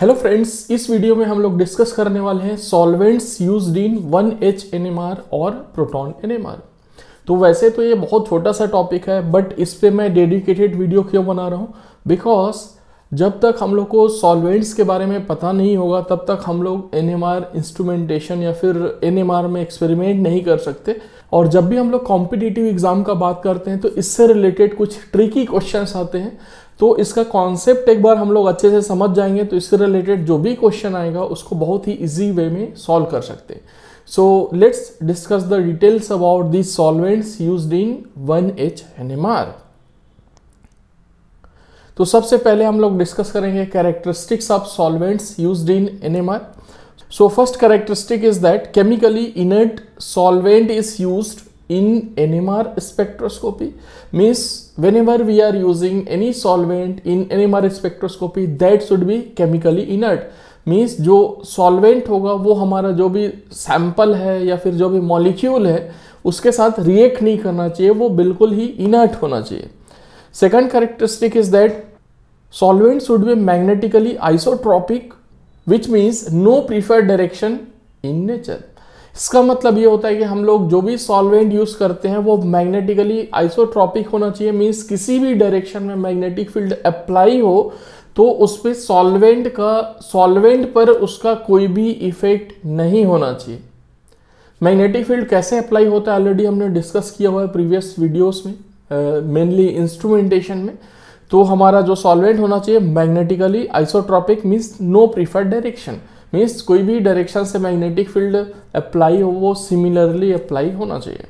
Hello friends इस video में हम लोग डिस्कस करने वाले हैं solvents used in one H NMR और प्रोटॉन एनएमआर तो वैसे तो ये बहुत छोटा सा टॉपिक है बट इस पर मैं डेडिकेटेड वीडियो क्यों बना रहा हूँ बिकॉज जब तक हम लोग को सॉल्वेंट्स के बारे में पता नहीं होगा तब तक हम लोग एन इंस्ट्रूमेंटेशन या फिर एन में एक्सपेरिमेंट नहीं कर सकते और जब भी हम लोग कॉम्पिटिटिव एग्ज़ाम का बात करते हैं तो इससे रिलेटेड कुछ ट्रिकी क्वेश्चंस आते हैं तो इसका कॉन्सेप्ट एक बार हम लोग अच्छे से समझ जाएंगे तो इससे रिलेटेड जो भी क्वेश्चन आएगा उसको बहुत ही इजी वे में सॉल्व कर सकते हैं so let's discuss the details about the solvents use in one H N M R तो सबसे पहले हम लोग डिस्कस करेंगे characteristics of solvents use in N M R so first characteristic is that chemically inert solvent is use in NMR spectroscopy means whenever we are using any solvent in NMR spectroscopy that should be chemically inert means जो solvent होगा वो हमारा जो भी sample है या फिर जो भी मॉलिक्यूल है उसके साथ रिएक्ट नहीं करना चाहिए वो बिल्कुल ही इनर्ट होना चाहिए second characteristic is that solvent should be magnetically isotropic which means no preferred direction in nature इसका मतलब ये होता है कि हम लोग जो भी सॉल्वेंट यूज करते हैं वो मैग्नेटिकली आइसोट्रॉपिक होना चाहिए मीन्स किसी भी डायरेक्शन में मैग्नेटिक फील्ड अप्लाई हो तो उस पर सॉल्वेंट का सॉल्वेंट पर उसका कोई भी इफेक्ट नहीं होना चाहिए मैग्नेटिक फील्ड कैसे अप्लाई होता है ऑलरेडी हमने डिस्कस किया हुआ है प्रीवियस वीडियोस में मेनली uh, इंस्ट्रूमेंटेशन में तो हमारा जो सॉल्वेंट होना चाहिए magnetically isotropic means no preferred direction means कोई भी डायरेक्शन से मैग्नेटिक फील्ड अप्लाई हो वो सिमिलरली अप्लाई होना चाहिए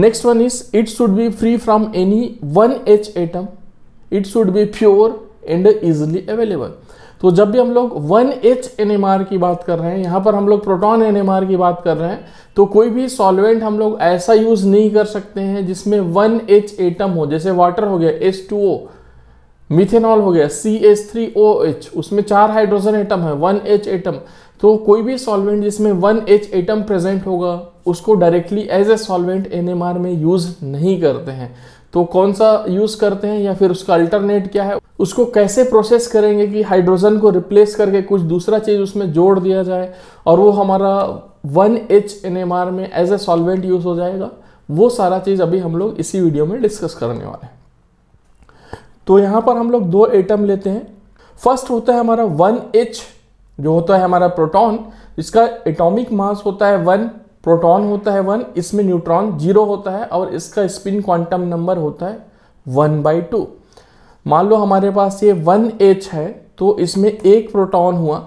next one is it should be free from any one H atom it should be pure and easily available तो जब भी हम लोग वन एच एन की बात कर रहे हैं यहाँ पर हम लोग प्रोटॉन एन की बात कर रहे हैं तो कोई भी सॉल्वेंट हम लोग ऐसा यूज़ नहीं कर सकते हैं जिसमें वन एच एटम हो जैसे वाटर हो गया एच टू ओ मिथेनॉल हो गया C H three O H उसमें चार हाइड्रोजन एटम है वन एच एटम तो कोई भी सॉल्वेंट जिसमें वन एच एटम प्रेजेंट होगा उसको directly as a solvent NMR में यूज नहीं करते हैं तो कौन सा यूज करते हैं या फिर उसका अल्टरनेट क्या है उसको कैसे प्रोसेस करेंगे कि हाइड्रोजन को रिप्लेस करके कुछ दूसरा चीज उसमें जोड़ दिया जाए और वो हमारा वन एच एन में एज ए सॉल्वेंट यूज हो जाएगा वो सारा चीज अभी हम लोग इसी वीडियो में डिस्कस करने वाले हैं तो यहाँ पर हम लोग दो एटम लेते हैं फर्स्ट होता है हमारा वन एच जो होता है हमारा प्रोटॉन इसका एटॉमिक मास होता है वन प्रोटॉन होता है वन इसमें न्यूट्रॉन जीरो होता है और इसका स्पिन क्वांटम नंबर होता है वन बाई टू मान लो हमारे पास ये वन एच है तो इसमें एक प्रोटॉन हुआ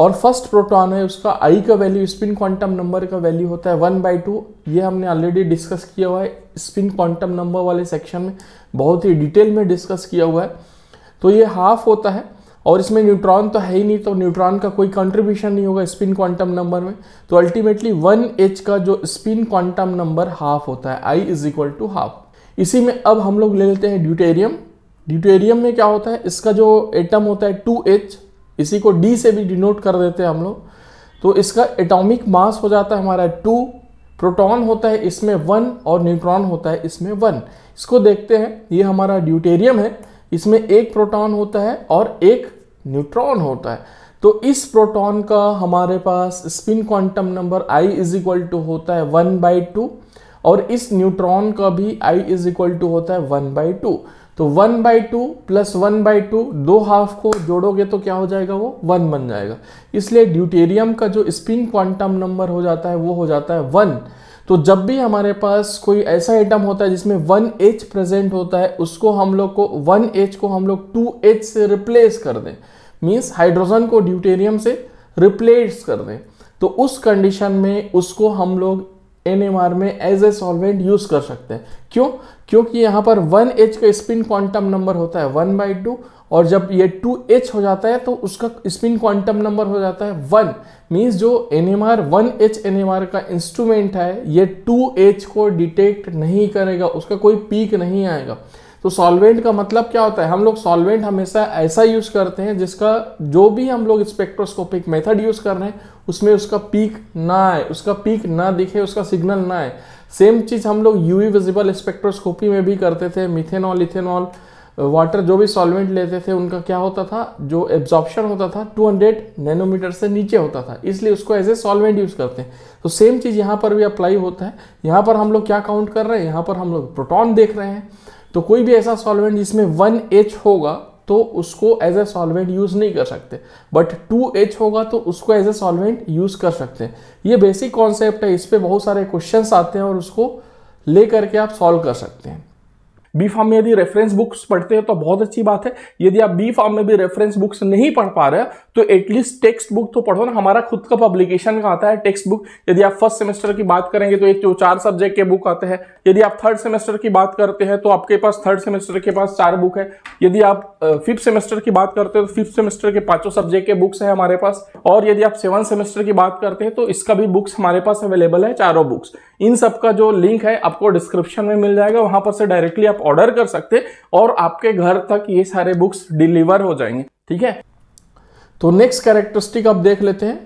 और फर्स्ट प्रोटॉन है उसका आई का वैल्यू स्पिन क्वांटम नंबर का वैल्यू होता है वन बाई टू ये हमने ऑलरेडी डिस्कस किया हुआ है स्पिन क्वांटम नंबर वाले सेक्शन में बहुत ही डिटेल में डिस्कस किया हुआ है तो ये हाफ होता है और इसमें न्यूट्रॉन तो है ही नहीं तो न्यूट्रॉन का कोई कंट्रीब्यूशन नहीं होगा स्पिन क्वांटम नंबर में तो अल्टीमेटली वन एच का जो स्पिन क्वांटम नंबर हाफ होता है I is equal to half इसी में अब हम लोग ले लेते हैं ड्यूटेरियम ड्यूटेरियम में क्या होता है इसका जो एटम होता है टू एच इसी को डी से भी डिनोट कर देते हैं हम लोग तो इसका एटॉमिक मास हो जाता है हमारा टू प्रोटॉन होता है इसमें वन और न्यूट्रॉन होता है इसमें वन इसको देखते हैं ये हमारा ड्यूटेरियम है इसमें एक प्रोटॉन होता है और एक न्यूट्रॉन होता है तो इस प्रोटॉन का हमारे पास spin quantum number i is equal to होता है वन बाई टू और इस न्यूट्रॉन का भी i इज इक्वल टू होता है वन बाई टू तो one by two plus one by two दो हाफ को जोड़ोगे तो क्या हो जाएगा वो वन बन जाएगा इसलिए ड्यूटेरियम का जो स्पिन क्वांटम नंबर हो जाता है वो हो जाता है वन तो जब भी हमारे पास कोई ऐसा आइटम होता है जिसमें वन एच प्रेजेंट होता है उसको हम लोग को वन एच को हम लोग टू एच से रिप्लेस कर दें मीन्स हाइड्रोजन को ड्यूटेरियम से रिप्लेस कर दें तो उस कंडीशन में उसको हम लोग एन में एज ए सॉल्वेंट यूज कर सकते हैं क्यों क्योंकि यहाँ पर वन एच का स्पिन क्वांटम नंबर होता है वन बाई टू और जब ये टू एच हो जाता है तो उसका स्पिन क्वांटम नंबर हो जाता है वन मीन्स जो N M R one H N M R का इंस्ट्रूमेंट है ये टू एच को डिटेक्ट नहीं करेगा उसका कोई पीक नहीं आएगा तो सॉल्वेंट का मतलब क्या होता है हम लोग सॉल्वेंट हमेशा ऐसा यूज करते हैं जिसका जो भी हम लोग स्पेक्ट्रोस्कोपिक मेथड यूज कर रहे हैं उसमें उसका पीक ना आए उसका पीक ना दिखे उसका सिग्नल ना आए सेम चीज़ हम लोग यूवी विजिबल स्पेक्ट्रोस्कोपी में भी करते थे मिथेनॉल इथेनॉल वाटर जो भी सॉल्वेंट लेते थे उनका क्या होता था जो एब्जॉर्प्शन होता था 200 नैनोमीटर से नीचे होता था इसलिए उसको एज ए सॉल्वेंट यूज़ करते हैं तो सेम चीज़ यहाँ पर भी अप्लाई होता है यहाँ पर हम लोग क्या काउंट कर रहे हैं यहाँ पर हम लोग प्रोटॉन देख रहे हैं तो कोई भी ऐसा सॉल्वेंट जिसमें वन एच होगा तो उसको एज ए सॉल्वेंट यूज़ नहीं कर सकते बट टू एच होगा तो उसको एज ए सॉल्वेंट यूज़ कर सकते हैं ये बेसिक कॉन्सेप्ट है इस पर बहुत सारे क्वेश्चन आते हैं और उसको ले करके आप सॉल्व कर सकते हैं बी फॉर्म में यदि रेफरेंस बुक्स पढ़ते हैं तो बहुत अच्छी बात है यदि आप बी फॉर्म में भी रेफरेंस बुक्स नहीं पढ़ पा रहे तो एटलीस्ट टेक्स्ट बुक तो पढ़ो ना हमारा खुद का पब्लिकेशन का आता है टेक्स्ट बुक यदि आप फर्स्ट सेमेस्टर की बात करेंगे तो एक दो तो चार सब्जेक्ट के बुक आते हैं यदि आप थर्ड सेमेस्टर की बात करते हैं तो आपके पास थर्ड सेमेस्टर के पास चार बुक है यदि आप फिफ्थ सेमेस्टर की बात करते हैं तो फिफ्थ सेमेस्टर के पांचों सब्जेक्ट के बुक्स है हमारे पास और यदि आप सेवन सेमेस्टर की बात करते हैं तो इसका भी बुक्स हमारे पास अवेलेबल है चारों बुक्स इन सब का जो लिंक है आपको डिस्क्रिप्शन में मिल जाएगा वहां पर से डायरेक्टली आप ऑर्डर कर सकते हैं और आपके घर तक ये सारे बुक्स डिलीवर हो जाएंगे ठीक है तो नेक्स्ट कैरेक्टरिस्टिक आप देख लेते हैं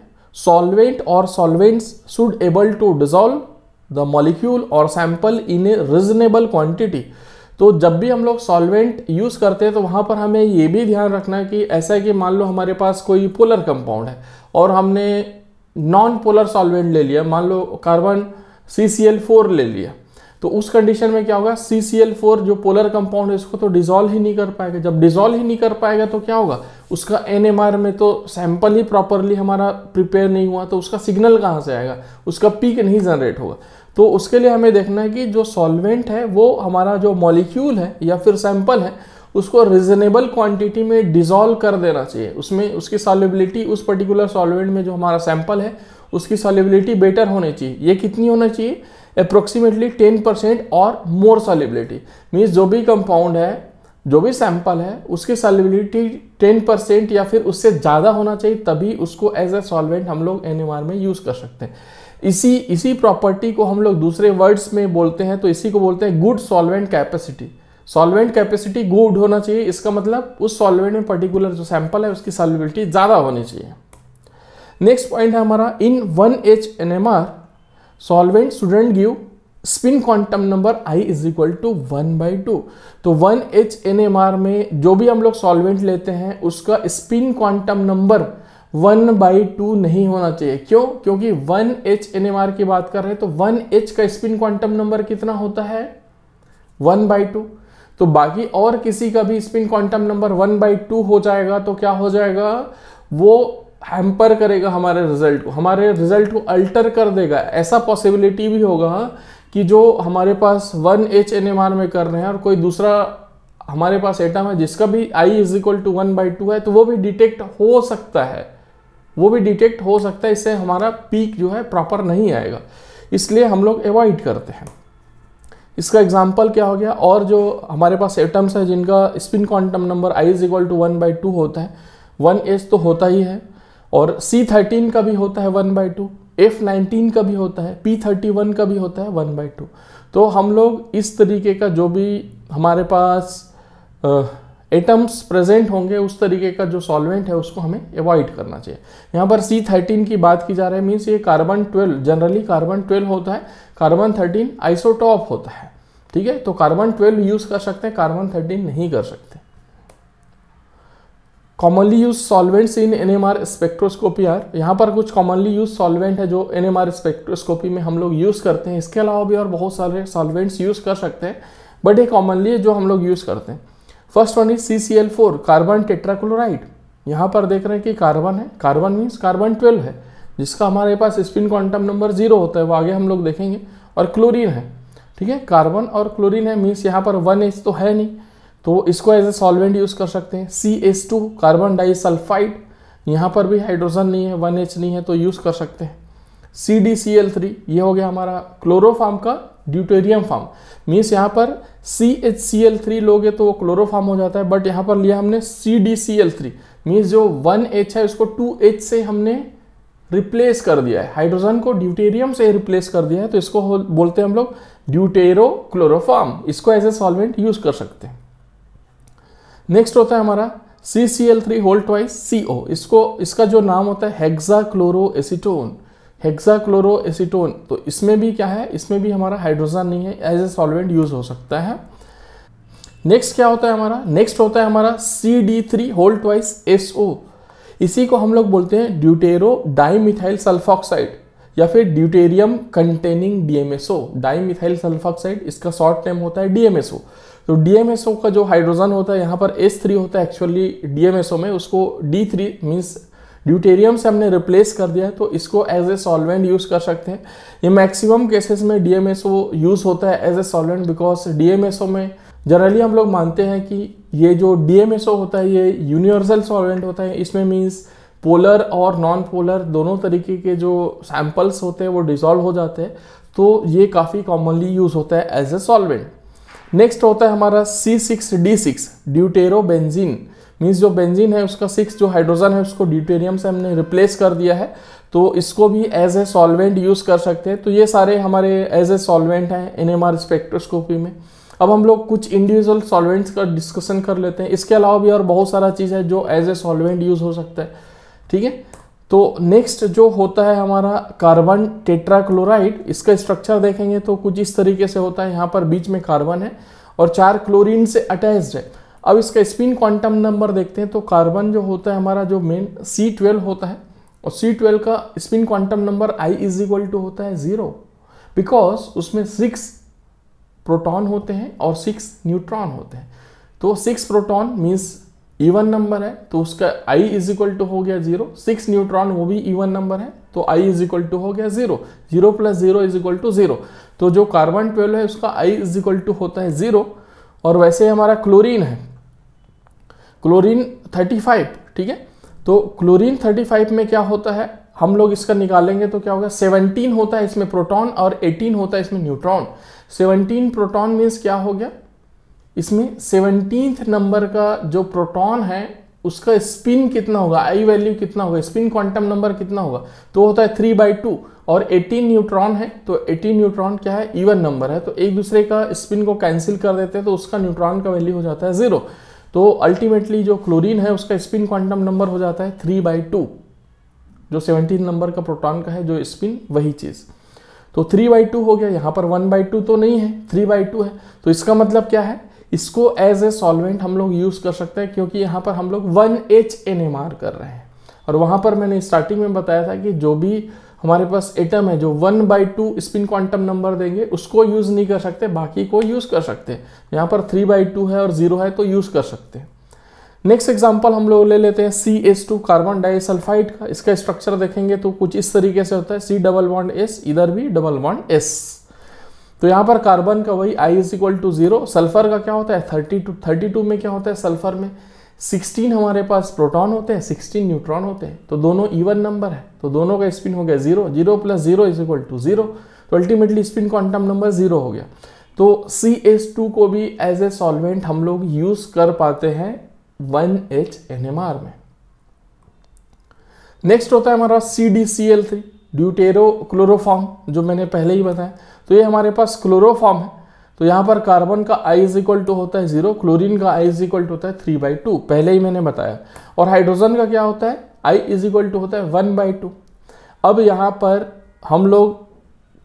सॉल्वेंट और solvents should able to dissolve the molecule और sample in a reasonable quantity तो जब भी हम लोग सॉल्वेंट यूज़ करते हैं तो वहाँ पर हमें ये भी ध्यान रखना कि ऐसा है कि मान लो हमारे पास कोई पोलर कंपाउंड है और हमने नॉन पोलर सॉल्वेंट ले लिया मान लो carbon C C L four ले लिया तो उस कंडीशन में क्या होगा सी सी एल फोर जो पोलर कंपाउंड है उसको तो डिजोल्व ही नहीं कर पाएगा जब डिजोल्व ही नहीं कर पाएगा तो क्या होगा उसका एन एम आर में तो सैंपल ही प्रॉपरली हमारा प्रिपेयर नहीं हुआ तो उसका सिग्नल कहाँ से आएगा उसका पीक नहीं जनरेट होगा तो उसके लिए हमें देखना है कि जो सॉल्वेंट है वो हमारा जो मॉलिक्यूल है या फिर सैंपल है उसको रिजनेबल क्वांटिटी में डिजोल्व कर देना चाहिए उसमें उसकी सॉल्युबिलिटी उस पर्टिकुलर सॉल्वेंट में जो हमारा सैंपल है उसकी सॉल्युबिलिटी बेटर होनी चाहिए ये कितनी होना चाहिए अप्रोक्सीमेटली टेन परसेंट और मोर सॉलिबिलिटी मीन्स जो भी कंपाउंड है जो भी सैंपल है उसकी सॉलिबिलिटी टेन परसेंट या फिर उससे ज़्यादा होना चाहिए तभी उसको एज ए सॉल्वेंट हम लोग एन में यूज़ कर सकते हैं इसी इसी प्रॉपर्टी को हम लोग दूसरे वर्ड्स में बोलते हैं तो इसी को बोलते हैं good solvent capacity solvent capacity good होना चाहिए इसका मतलब उस सॉल्वेंट में पर्टिकुलर जो सैंपल है उसकी सॉलिबिलिटी ज़्यादा होनी चाहिए नेक्स्ट पॉइंट है हमारा in one H N M R solvent student give spin quantum number i is equal to one by two तो one H N M R में जो भी हम लोग सॉल्वेंट लेते हैं उसका spin quantum number one by two नहीं होना चाहिए क्यों क्योंकि one H N M R की बात कर रहे हैं तो वन एच का स्पिन क्वांटम नंबर कितना होता है वन बाई टू तो बाकी और किसी का भी spin quantum number one by two हो जाएगा तो क्या हो जाएगा वो हैम्पर करेगा हमारे रिजल्ट को हमारे रिजल्ट को अल्टर कर देगा ऐसा पॉसिबिलिटी भी होगा हाँ, कि जो हमारे पास one H N M R में कर रहे हैं और कोई दूसरा हमारे पास एटम है जिसका भी I is equal to one by two है तो वो भी डिटेक्ट हो सकता है वो भी डिटेक्ट हो सकता है इससे हमारा पीक जो है प्रॉपर नहीं आएगा इसलिए हम लोग एवॉइड करते हैं इसका एग्जाम्पल क्या हो गया और जो हमारे पास एटम्स है जिनका spin quantum number I is equal to one by two होता है वन एच तो होता ही है और सी थर्टीन का भी होता है one by two F nineteen का भी होता है पी थर्टी वन का भी होता है वन बाई टू तो हम लोग इस तरीके का जो भी हमारे पास एटम्स प्रेजेंट होंगे उस तरीके का जो सॉल्वेंट है उसको हमें अवॉइड करना चाहिए यहाँ पर सी थर्टीन की बात की जा रही है मीन्स ये carbon twelve generally carbon twelve होता है कार्बन थर्टीन आइसोटॉप होता है ठीक है तो कार्बन ट्वेल्व यूज़ कर सकते हैं कार्बन थर्टीन नहीं कर सकते commonly use solvents in N M R spectroscopy are यहाँ पर कुछ कॉमनली यूज सॉल्वेंट है जो एन एम आर स्पेक्ट्रोस्कोपी में हम लोग यूज़ करते हैं इसके अलावा भी और बहुत सारे सॉल्वेंट्स यूज़ कर सकते हैं बट ये कॉमनली है जो हम लोग यूज़ करते हैं first one is C C L four carbon tetrachloride यहाँ पर देख रहे हैं कि कार्बन है कार्बन मीन्स कार्बन ट्वेल्व है जिसका हमारे पास स्पिन क्वांटम नंबर जीरो होता है वो आगे हम लोग देखेंगे और क्लोरीन है ठीक है कार्बन और क्लोरीन है मीन्स यहाँ पर वन एच तो है नहीं तो इसको एज ए सॉल्वेंट यूज़ कर सकते हैं C S two carbon disulphide यहाँ पर भी हाइड्रोजन नहीं है वन एच नहीं है तो यूज़ कर सकते हैं C D C L three ये हो गया हमारा क्लोरोफार्म का ड्यूटेरियम फार्म मीन्स यहाँ पर C H C L three लोगे तो वो क्लोरोफार्म हो जाता है बट यहाँ पर लिया हमने C D C L three means जो वन एच है उसको टू एच से हमने रिप्लेस कर दिया है हाइड्रोजन को ड्यूटेरियम से रिप्लेस कर दिया है तो इसको बोलते हैं हम लोग ड्यूटेरो क्लोरोफार्म इसको एज ए सॉल्वेंट यूज कर सकते हैं नेक्स्ट होता है हमारा C C L three whole twice C O इसको इसका जो नाम होता है hexachloroacetone hexachloroacetone तो इसमें भी क्या है इसमें भी हमारा हाइड्रोजन नहीं है एज ए सॉल्वेंट यूज हो सकता है नेक्स्ट क्या होता है हमारा नेक्स्ट होता है हमारा C D three whole twice S O इसी को हम लोग बोलते हैं ड्यूटेरो डाइमिथाइल सल्फॉक्साइड या फिर deuterium containing DMSO dimethyl sulphoxide इसका शॉर्ट टर्म होता है डीएमएसओ तो डीएमएसओ का जो हाइड्रोजन होता है यहाँ पर एस थ्री होता है एक्चुअली डीएमएसओ में उसको डी थ्री मीन्स ड्यूटेरियम से हमने रिप्लेस कर दिया है तो इसको एज ए सॉल्वेंट यूज़ कर सकते हैं ये मैक्सिमम केसेस में डीएमएसओ यूज़ होता है as a solvent because DMSO में जनरली हम लोग मानते हैं कि ये जो डीएमएसओ होता है ये यूनिवर्सल सॉल्वेंट होता है इसमें मीन्स पोलर और नॉन पोलर दोनों तरीके के जो सैम्पल्स होते हैं वो डिजॉल्व हो जाते हैं तो ये काफ़ी कॉमनली यूज़ होता है एज ए सॉल्वेंट नेक्स्ट होता है हमारा C six D six deutero benzene means जो बेंजीन है उसका सिक्स जो हाइड्रोजन है उसको ड्यूटेरियम से हमने रिप्लेस कर दिया है तो इसको भी एज ए सॉल्वेंट यूज़ कर सकते हैं तो ये सारे हमारे एज ए सॉल्वेंट हैं एन एम आर स्पेक्ट्रोस्कोपी में अब हम लोग कुछ इंडिविजुअल सॉल्वेंट्स का डिस्कशन कर लेते हैं इसके अलावा भी और बहुत सारा चीज़ है जो एज ए सॉल्वेंट यूज़ हो सकता है ठीक है तो नेक्स्ट जो होता है हमारा कार्बन टेट्राक्लोराइड इसका स्ट्रक्चर देखेंगे तो कुछ इस तरीके से होता है यहाँ पर बीच में कार्बन है और चार क्लोरीन से अटैच्ड है अब इसका स्पिन क्वांटम नंबर देखते हैं तो कार्बन जो होता है हमारा जो मेन सी ट्वेल्व होता है और सी ट्वेल्व का spin quantum number I is equal to होता है ज़ीरो बिकॉज उसमें सिक्स प्रोटॉन होते हैं और सिक्स न्यूट्रॉन होते हैं तो six proton means even e number है तो उसका आई इज इक्वल टू हो गया जीरो सिक्स न्यूट्रॉन वो भी इवन e नंबर है तो आई इज इक्वल टू हो गया zero zero plus zero is equal to zero तो जो कार्बन ट्वेल्व है उसका आई इज इक्वल टू होता है जीरो और वैसे हमारा क्लोरीन है क्लोरीन थर्टी फाइव ठीक है तो क्लोरीन थर्टी फाइव में क्या होता है हम लोग इसका निकालेंगे तो क्या होगा सेवनटीन होता है इसमें प्रोटॉन और एटीन होता है इसमें न्यूट्रॉन सेवनटीन प्रोटॉन मीन्स क्या हो गया इसमें सेवनटीन्थ नंबर का जो प्रोटॉन है उसका स्पिन कितना होगा आई वैल्यू कितना होगा स्पिन क्वांटम नंबर कितना होगा तो होता है थ्री बाई टू और 18 न्यूट्रॉन है तो 18 न्यूट्रॉन क्या है इवन नंबर है तो एक दूसरे का स्पिन को कैंसिल कर देते हैं तो उसका न्यूट्रॉन का वैल्यू हो जाता है जीरो तो अल्टीमेटली जो क्लोरीन है उसका स्पिन क्वांटम नंबर हो जाता है थ्री बाई टू जो सेवनटीन नंबर का प्रोटॉन का है जो स्पिन वही चीज़ तो थ्री बाई टू हो गया यहाँ पर वन बाई टू तो नहीं है थ्री बाई टू है तो इसका मतलब क्या है इसको एज ए सॉल्वेंट हम लोग यूज़ कर सकते हैं क्योंकि यहाँ पर हम लोग one H N M R कर रहे हैं और वहां पर मैंने स्टार्टिंग में बताया था कि जो भी हमारे पास एटम है जो one by two spin quantum number देंगे उसको यूज़ नहीं कर सकते बाकी को यूज़ कर सकते हैं यहाँ पर थ्री बाई टू है और ज़ीरो है तो यूज़ कर सकते हैं नेक्स्ट एग्जाम्पल हम लोग ले लेते हैं C S two carbon disulphide का इसका स्ट्रक्चर देखेंगे तो कुछ इस तरीके से होता है सी डबल वन एस इधर भी डबल वन एस तो यहाँ पर कार्बन का वही I is equal to zero sulphur का क्या होता है थर्टी टू थर्टी टू में क्या होता है सल्फर में सिक्सटीन हमारे पास प्रोटॉन होते हैं सिक्सटीन न्यूट्रॉन होते हैं तो दोनों इवन नंबर है तो दोनों का स्पिन हो गया zero zero plus zero is equal to zero तो ultimately spin quantum number zero हो गया तो सी एस टू को भी एज ए सॉल्वेंट हम लोग यूज कर पाते हैं one H N M R में नेक्स्ट होता है हमारा C D C L three deutero chloroform जो मैंने पहले ही बताया तो ये हमारे पास क्लोरोफॉर्म है तो यहाँ पर कार्बन का आई इज इक्वल टू होता है जीरो क्लोरीन का आई इज इक्वल टू होता है थ्री बाई टू पहले ही मैंने बताया और हाइड्रोजन का क्या होता है आई इज इक्वल टू होता है वन बाई टू अब यहाँ पर हम लोग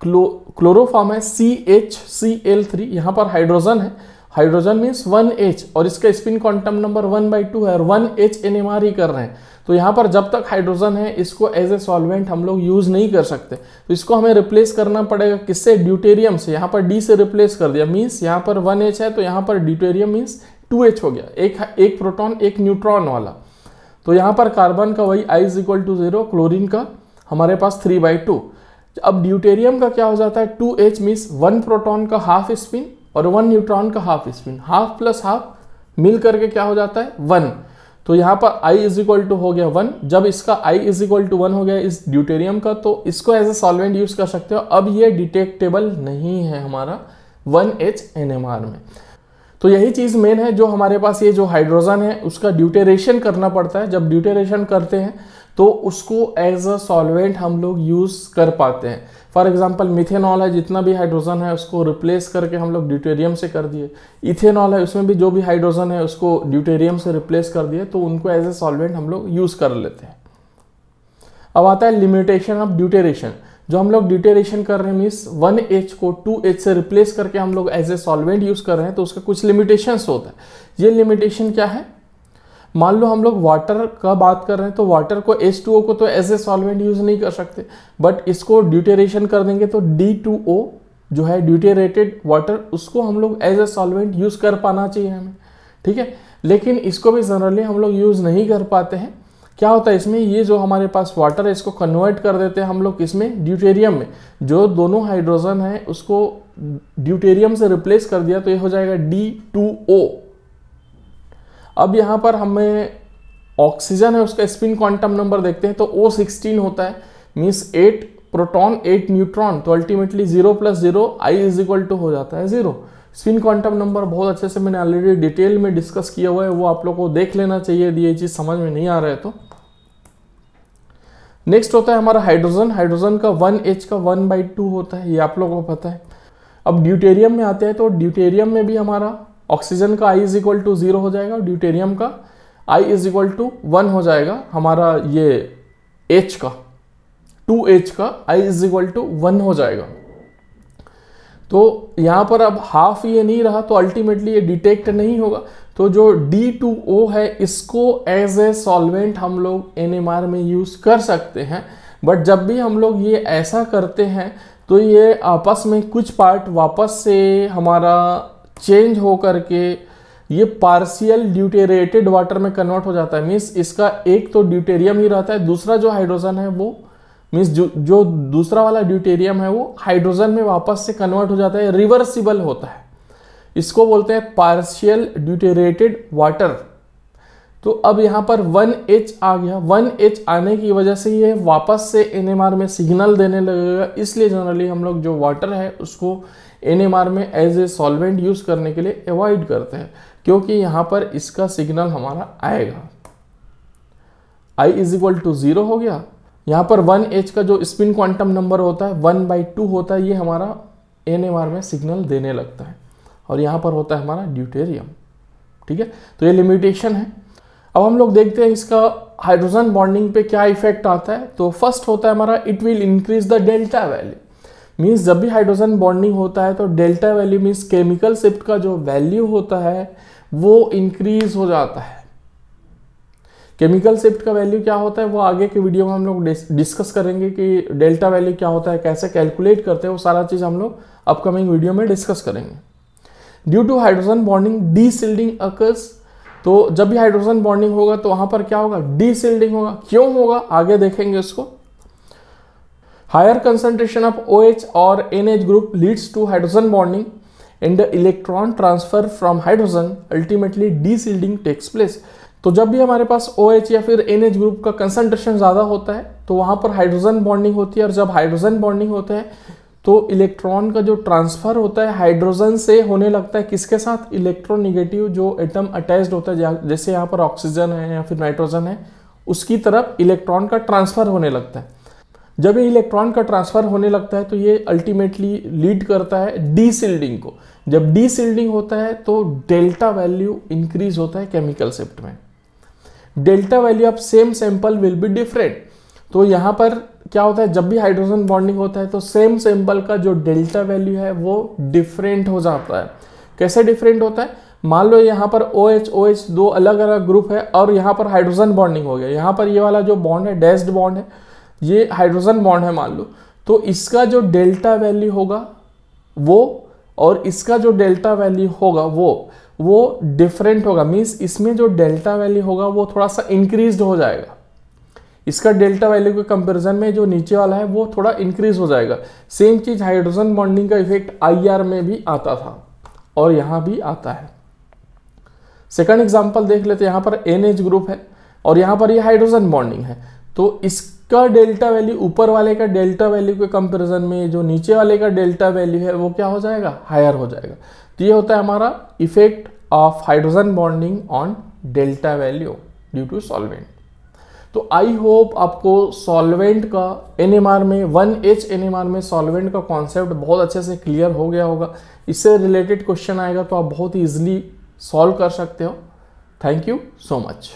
क्लो क्लोरोफॉर्म है C H C L three यहाँ पर हाइड्रोजन है हाइड्रोजन मीन्स वन एच और इसका spin quantum number one by two है और one H N M R ही कर रहे हैं तो यहाँ पर जब तक हाइड्रोजन है इसको एज ए सॉल्वेंट हम लोग यूज़ नहीं कर सकते तो इसको हमें रिप्लेस करना पड़ेगा किससे ड्यूटेरियम से यहाँ पर डी से रिप्लेस कर दिया मीन्स यहाँ पर वन एच है तो यहाँ पर ड्यूटेरियम मीन्स टू एच हो गया एक एक प्रोटॉन एक न्यूट्रॉन वाला तो यहाँ पर कार्बन का वही I is equal to zero chlorine का हमारे पास थ्री बाई टू अब ड्यूटेरियम का क्या हो जाता है two H means one proton का हाफ स्पिन और वन न्यूट्रॉन का half spin half plus half मिल करके क्या हो जाता है वन तो यहाँ पर I इज इक्वल टू हो गया वन जब इसका I is equal to one हो गया इस ड्यूटेरियम का तो इसको एज ए सॉल्वेंट यूज कर सकते हो अब ये डिटेक्टेबल नहीं है हमारा one H N M R में तो यही चीज़ मेन है जो हमारे पास ये जो हाइड्रोजन है उसका ड्यूटेरेशन करना पड़ता है जब ड्यूटेरेशन करते हैं तो उसको एज अ सॉल्वेंट हम लोग यूज़ कर पाते हैं फॉर एग्जाम्पल मिथेनॉल है जितना भी हाइड्रोजन है उसको रिप्लेस करके हम लोग ड्यूटेरियम से कर दिए इथेनॉल है उसमें भी जो भी हाइड्रोजन है उसको ड्यूटेरियम से रिप्लेस कर दिए तो उनको एज ए सॉल्वेंट हम लोग यूज़ कर लेते हैं अब आता है लिमिटेशन ऑफ ड्यूटेरेशन जो हम लोग ड्यूटेरेशन कर रहे हैं मीन्स वन एच को टू एच से रिप्लेस करके हम लोग एज ए सॉल्वेंट यूज़ कर रहे हैं तो उसका कुछ लिमिटेशंस होता है ये लिमिटेशन क्या है मान लो हम लोग वाटर का बात कर रहे हैं तो वाटर को एस टू ओ को तो एज ए सॉल्वेंट यूज़ नहीं कर सकते बट इसको ड्यूटेरेशन कर देंगे तो डी टू ओ जो है ड्यूटेरेटेड वाटर उसको हम लोग एज ए सॉल्वेंट यूज़ कर पाना चाहिए हमें ठीक है लेकिन इसको भी जनरली हम लोग यूज़ नहीं कर पाते हैं क्या होता है इसमें ये जो हमारे पास वाटर है इसको कन्वर्ट कर देते हैं हम लोग इसमें ड्यूटेरियम में जो दोनों हाइड्रोजन है उसको ड्यूटेरियम से रिप्लेस कर दिया तो ये हो जाएगा डी टू ओ अब यहाँ पर हमें ऑक्सीजन है उसका स्पिन क्वांटम नंबर देखते हैं तो ओ सिक्सटीन होता है means eight proton eight neutron तो ultimately zero plus zero I is equal to हो जाता है जीरो स्पिन क्वांटम नंबर बहुत अच्छे से मैंने ऑलरेडी डिटेल में डिस्कस किया हुआ है वो आप लोग को देख लेना चाहिए यदि ये चीज़ समझ में नहीं आ रहा है तो नेक्स्ट होता है हमारा हाइड्रोजन हाइड्रोजन का वन एच का वन बाई टू होता है ये आप लोगों को पता है अब ड्यूटेरियम में आते हैं तो ड्यूटेरियम में भी हमारा ऑक्सीजन का I is equal to zero हो जाएगा ड्यूटेरियम का I is equal to one हो जाएगा हमारा ये एच का टू एच का I is equal to one हो जाएगा तो यहां पर अब हाफ ये नहीं रहा तो अल्टीमेटली ये डिटेक्ट नहीं होगा तो जो डी टू ओ है इसको एज ए सॉल्वेंट हम लोग NMR में यूज़ कर सकते हैं बट जब भी हम लोग ये ऐसा करते हैं तो ये आपस में कुछ पार्ट वापस से हमारा चेंज हो करके ये पार्शियल ड्यूटेरेटेड वाटर में कन्वर्ट हो जाता है मीन्स इसका एक तो ड्यूटेरियम ही रहता है दूसरा जो हाइड्रोजन है वो मीन्स जो जो दूसरा वाला ड्यूटेरियम है वो हाइड्रोजन में वापस से कन्वर्ट हो जाता है रिवर्सिबल होता है इसको बोलते हैं पार्शियल ड्यूटेरेटेड वाटर तो अब यहाँ पर वन एच आ गया वन एच आने की वजह से ये वापस से एन में सिग्नल देने लगेगा इसलिए जनरली हम लोग जो वाटर है उसको एन में एज ए सॉल्वेंट यूज़ करने के लिए अवॉइड करते हैं क्योंकि यहां पर इसका सिग्नल हमारा आएगा I is equal to zero हो गया यहाँ पर वन एच का जो स्पिन क्वांटम नंबर होता है वन बाई टू होता है ये हमारा एन में सिग्नल देने लगता है और यहाँ पर होता है हमारा ड्यूटेरियम ठीक है तो ये लिमिटेशन है अब हम लोग देखते हैं इसका हाइड्रोजन बॉन्डिंग पे क्या इफेक्ट आता है तो फर्स्ट होता है हमारा it will increase the delta value means जब भी हाइड्रोजन बॉन्डिंग होता है तो delta value means chemical shift का जो वैल्यू होता है वो इंक्रीज हो जाता है केमिकल शिफ्ट का वैल्यू क्या होता है वो आगे के वीडियो में हम लोग डिस्कस करेंगे कि डेल्टा वैल्यू क्या होता है कैसे कैलकुलेट करते हैं वो सारा चीज़ हम लोग अपकमिंग वीडियो में डिस्कस करेंगे due to hydrogen bonding deshielding occurs तो जब भी हाइड्रोजन बॉन्डिंग होगा तो वहां पर क्या होगा डी सिल्डिंग होगा क्यों होगा आगे देखेंगे उसको Higher concentration of OH or NH group leads to hydrogen bonding and the electron transfer from hydrogen ultimately desealing takes place. तो जब भी हमारे पास ओ OH या फिर एच ग्रुप का कंसंट्रेशन ज़्यादा होता है तो वहाँ पर हाइड्रोजन बॉन्डिंग होती है और जब हाइड्रोजन बॉन्डिंग होता है तो इलेक्ट्रॉन का जो ट्रांसफ़र होता है हाइड्रोजन से होने लगता है किसके साथ इलेक्ट्रोनिगेटिव जो एटम अटैच्ड होता है जैसे यहाँ पर ऑक्सीजन है या फिर नाइट्रोजन है उसकी तरफ इलेक्ट्रॉन का ट्रांसफ़र होने लगता है जब ये इलेक्ट्रॉन का ट्रांसफर होने लगता है तो ये अल्टीमेटली लीड करता है डी को जब डी होता है तो डेल्टा वैल्यू इंक्रीज होता है केमिकल शिफ्ट में delta value of same sample will be different तो यहां पर क्या होता है जब भी हाइड्रोजन बॉन्डिंग होता है तो सेम सैंपल का जो डेल्टा वैल्यू है वो डिफरेंट हो जाता है कैसे डिफरेंट होता है मान लो यहां पर ओ एच ओ एच दो अलग अलग ग्रुप है और यहां पर हाइड्रोजन बॉन्डिंग हो गया यहां पर ये वाला जो बॉन्ड है डेस्ड बॉन्ड है ये हाइड्रोजन बॉन्ड है मान लो तो इसका जो डेल्टा वैल्यू होगा वो और इसका जो डेल्टा वैल्यू होगा वो वो डिफरेंट होगा मीन्स इसमें जो डेल्टा वैल्यू होगा वो थोड़ा सा इंक्रीज हो जाएगा इसका डेल्टा वैल्यू के कंपैरिजन में जो नीचे वाला है वो थोड़ा इंक्रीज हो जाएगा सेम चीज हाइड्रोजन बॉन्डिंग का इफेक्ट आईआर में भी आता था और यहां भी आता है सेकंड एग्जांपल देख लेते हैं यहां पर एन ग्रुप है और यहां पर ये यह हाइड्रोजन बॉन्डिंग है तो इसका डेल्टा वैल्यू ऊपर वाले का डेल्टा वैल्यू के कंपेरिजन में जो नीचे वाले का डेल्टा वैल्यू है वो क्या हो जाएगा हायर हो जाएगा तो ये होता है हमारा effect of hydrogen bonding on delta value due to solvent तो आई होप आपको सॉल्वेंट का एन में वन एच एन में सॉल्वेंट का कॉन्सेप्ट बहुत अच्छे से क्लियर हो गया होगा इससे रिलेटेड क्वेश्चन आएगा तो आप बहुत इजिली सॉल्व कर सकते हो थैंक यू सो मच